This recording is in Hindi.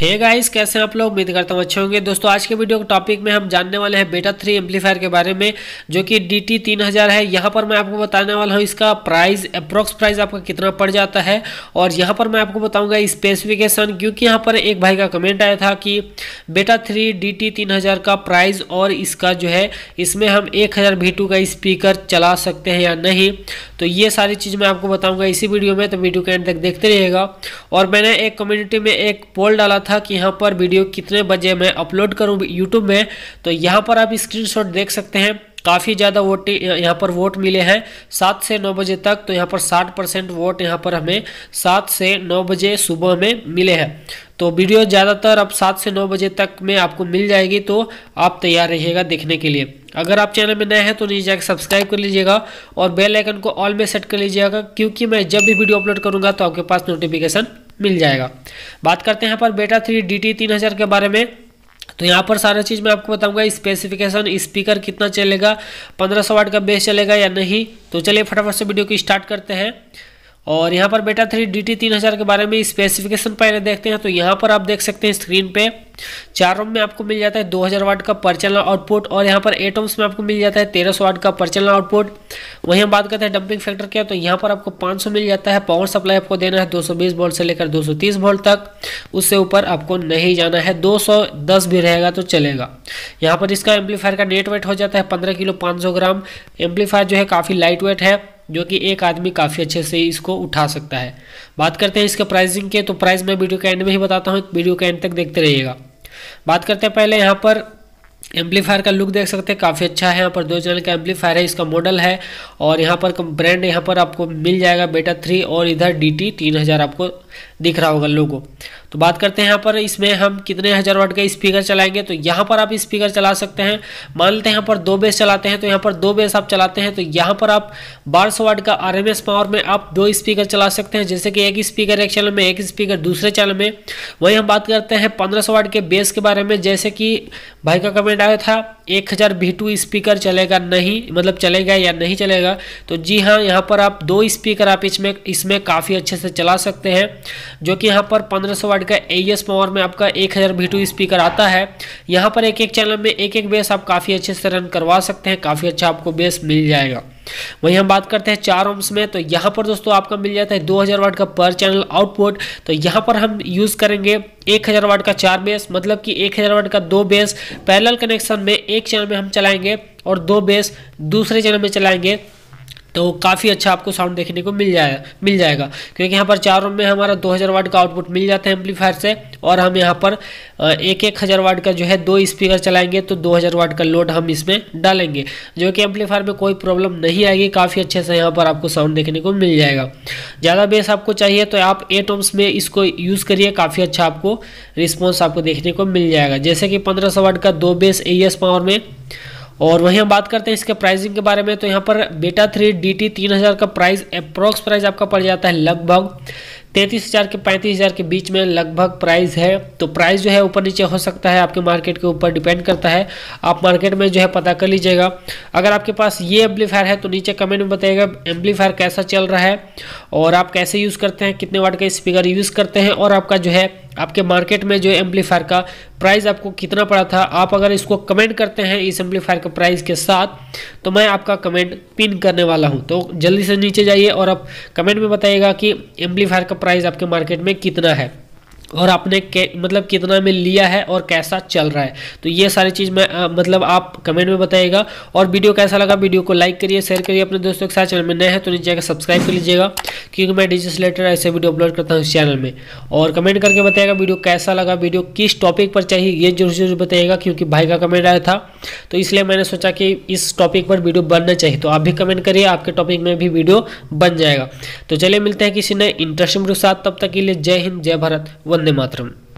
हे गाइस कैसे आप लोग उम्मीद करता हूँ अच्छे होंगे दोस्तों आज के वीडियो के टॉपिक में हम जानने वाले हैं बेटा थ्री एम्पलीफायर के बारे में जो कि डी टी तीन हज़ार है यहाँ पर मैं आपको बताने वाला हूँ इसका प्राइस अप्रोक्स प्राइस आपका कितना पड़ जाता है और यहाँ पर मैं आपको बताऊँगा स्पेसिफिकेशन क्योंकि यहाँ पर एक भाई का कमेंट आया था कि बेटा थ्री डी टी तीन हज़ार का प्राइस और इसका जो है इसमें हम एक हज़ार वी टू का स्पीकर चला सकते हैं या नहीं तो ये सारी चीज़ मैं आपको बताऊँगा इसी वीडियो में तो वीडियो के एंड तक देखते रहिएगा और मैंने एक कम्युनिटी में एक पोल डाला था था कि यहाँ पर वीडियो कितने बजे मैं अपलोड करूँ यूट्यूब में तो यहाँ पर आप स्क्रीनशॉट देख सकते हैं काफ़ी ज़्यादा वोट यहाँ पर वोट मिले हैं सात से नौ बजे तक तो यहाँ पर साठ परसेंट वोट यहाँ पर हमें सात से नौ बजे सुबह में मिले हैं तो वीडियो ज़्यादातर अब सात से नौ बजे तक में आपको मिल जाएगी तो आप तैयार रहिएगा देखने के लिए अगर आप चैनल में नए हैं तो नीचे जाकर सब्सक्राइब कर लीजिएगा और बेल आइकन को ऑल में सेट कर लीजिएगा क्योंकि मैं जब भी वीडियो अपलोड करूँगा तो आपके पास नोटिफिकेशन मिल जाएगा बात करते हैं यहाँ पर बेटा थ्री डी टी तीन हज़ार के बारे में तो यहाँ पर सारा चीज़ मैं आपको बताऊंगा स्पेसिफिकेशन स्पीकर कितना चलेगा 1500 वाट का बेस चलेगा या नहीं तो चलिए फटाफट से वीडियो को स्टार्ट करते हैं और यहाँ पर बेटा थ्री डी टी तीन हज़ार के बारे में स्पेसिफिकेशन पहले देखते हैं तो यहाँ पर आप देख सकते हैं स्क्रीन पे चार रोम में आपको मिल जाता है 2000 वाट का परचनल आउटपुट और यहाँ पर एट ओम्स में आपको मिल जाता है 1300 वाट का परचनल आउटपुट वहीं हम बात करते हैं डंपिंग फैक्टर क्या तो यहाँ पर आपको 500 मिल जाता है पावर सप्लाई आपको देना है 220 वोल्ट से लेकर 230 वोल्ट तक उससे ऊपर आपको नहीं जाना है 210 भी रहेगा तो चलेगा यहाँ पर इसका एम्पलीफायर का नेट वेट हो जाता है पंद्रह किलो पाँच ग्राम एम्पलीफायर जो है काफ़ी लाइट वेट है जो कि एक आदमी काफ़ी अच्छे से इसको उठा सकता है बात करते हैं इसके प्राइसिंग तो के तो प्राइस मैं वीडियो के एंड में ही बताता हूँ वीडियो के एंड तक देखते रहिएगा बात करते हैं पहले यहाँ पर एम्पलीफायर का लुक देख सकते हैं काफ़ी अच्छा है यहाँ पर दो चैनल का एम्पलीफायर है इसका मॉडल है और यहाँ पर ब्रांड यहाँ पर आपको मिल जाएगा बेटा थ्री और इधर डी टी तीन हज़ार आपको दिख रहा होगा लोगो तो बात करते हैं यहाँ पर इसमें हम कितने हज़ार वाट का स्पीकर चलाएंगे तो यहाँ पर आप स्पीकर चला सकते हैं मान लेते हैं यहाँ पर दो बेस चलाते हैं तो यहाँ पर दो बेस आप चलाते हैं तो यहाँ पर आप बारह सौ वाट का आर पावर में आप दो स्पीकर चला सकते हैं जैसे कि एक स्पीकर एक चैनल में एक स्पीकर दूसरे चैनल में वही हम बात करते हैं पंद्रह वाट के बेस के बारे में जैसे कि भाई का कमेंट आया था एक हज़ार वी टू स्पीकर चलेगा नहीं मतलब चलेगा या नहीं चलेगा तो जी हाँ यहाँ पर आप दो स्पीकर आप इसमें इसमें काफ़ी अच्छे से चला सकते हैं जो कि यहाँ पर 1500 वाट का ए एस पावर में आपका एक हज़ार वी टू स्पीकर आता है यहाँ पर एक एक चैनल में एक एक बेस आप काफ़ी अच्छे से रन करवा सकते हैं काफ़ी अच्छा आपको बेस मिल जाएगा वहीं हम बात करते हैं चार ओम्स में तो यहाँ पर दोस्तों आपका मिल जाता है 2000 वाट का पर चैनल आउटपुट तो यहाँ पर हम यूज़ करेंगे 1000 वाट का चार बेस मतलब कि 1000 वाट का दो बेस पैरेलल कनेक्शन में एक चैनल में हम चलाएंगे और दो बेस दूसरे चैनल में चलाएंगे तो काफ़ी अच्छा आपको साउंड देखने को मिल जाएगा मिल जाएगा क्योंकि यहाँ पर चार रूम में हमारा 2000 वाट का आउटपुट मिल जाता है एम्पलीफायर से और हम यहाँ पर एक एक हज़ार वाट का जो है दो स्पीकर चलाएंगे तो 2000 वाट का लोड हम इसमें डालेंगे जो कि एम्पलीफायर में कोई प्रॉब्लम नहीं आएगी काफ़ी अच्छे से यहाँ पर आपको साउंड देखने को मिल जाएगा ज़्यादा बेस आपको चाहिए तो आप एट ओम्स में इसको यूज़ करिए काफ़ी अच्छा आपको रिस्पॉन्स आपको देखने को मिल जाएगा जैसे कि पंद्रह वाट का दो बेस ए पावर में और वहीं हम बात करते हैं इसके प्राइसिंग के बारे में तो यहाँ पर बेटा थ्री डी टी तीन हज़ार का प्राइस अप्रॉक्स प्राइस आपका पड़ जाता है लगभग तैंतीस हज़ार के पैंतीस हज़ार के बीच में लगभग प्राइस है तो प्राइस जो है ऊपर नीचे हो सकता है आपके मार्केट के ऊपर डिपेंड करता है आप मार्केट में जो है पता कर लीजिएगा अगर आपके पास ये एम्पलीफायर है तो नीचे कमेंट में बताइएगा एम्पलीफायर कैसा चल रहा है और आप कैसे यूज़ करते हैं कितने वाट का स्पीकर यूज़ करते हैं और आपका जो है आपके मार्केट में जो एम्पलीफायर का प्राइस आपको कितना पड़ा था आप अगर इसको कमेंट करते हैं इस एम्पलीफायर के प्राइस के साथ तो मैं आपका कमेंट पिन करने वाला हूं तो जल्दी से नीचे जाइए और आप कमेंट में बताइएगा कि एम्पलीफायर का प्राइस आपके मार्केट में कितना है और आपने मतलब कितना में लिया है और कैसा चल रहा है तो ये सारी चीज़ मैं आ, मतलब आप कमेंट में बताइएगा और वीडियो कैसा लगा वीडियो को लाइक करिए शेयर करिए अपने दोस्तों के साथ चैनल में नए हैं तो नीचे जाकर सब्सक्राइब कर लीजिएगा क्योंकि मैं डिजिस्लेटर ऐसे वीडियो अपलोड करता हूँ इस चैनल में और कमेंट करके बताएगा वीडियो कैसा लगा वीडियो किस टॉपिक पर चाहिए ये जरूर जरूर बताइएगा क्योंकि भाई का कमेंट आया था तो इसलिए मैंने सोचा कि इस टॉपिक पर वीडियो बनना चाहिए तो आप भी कमेंट करिए आपके टॉपिक में भी वीडियो बन जाएगा तो चलिए मिलते हैं किसी नए इंटरेस्टिंग के साथ तब तक के लिए जय हिंद जय भारत वंदे मातरम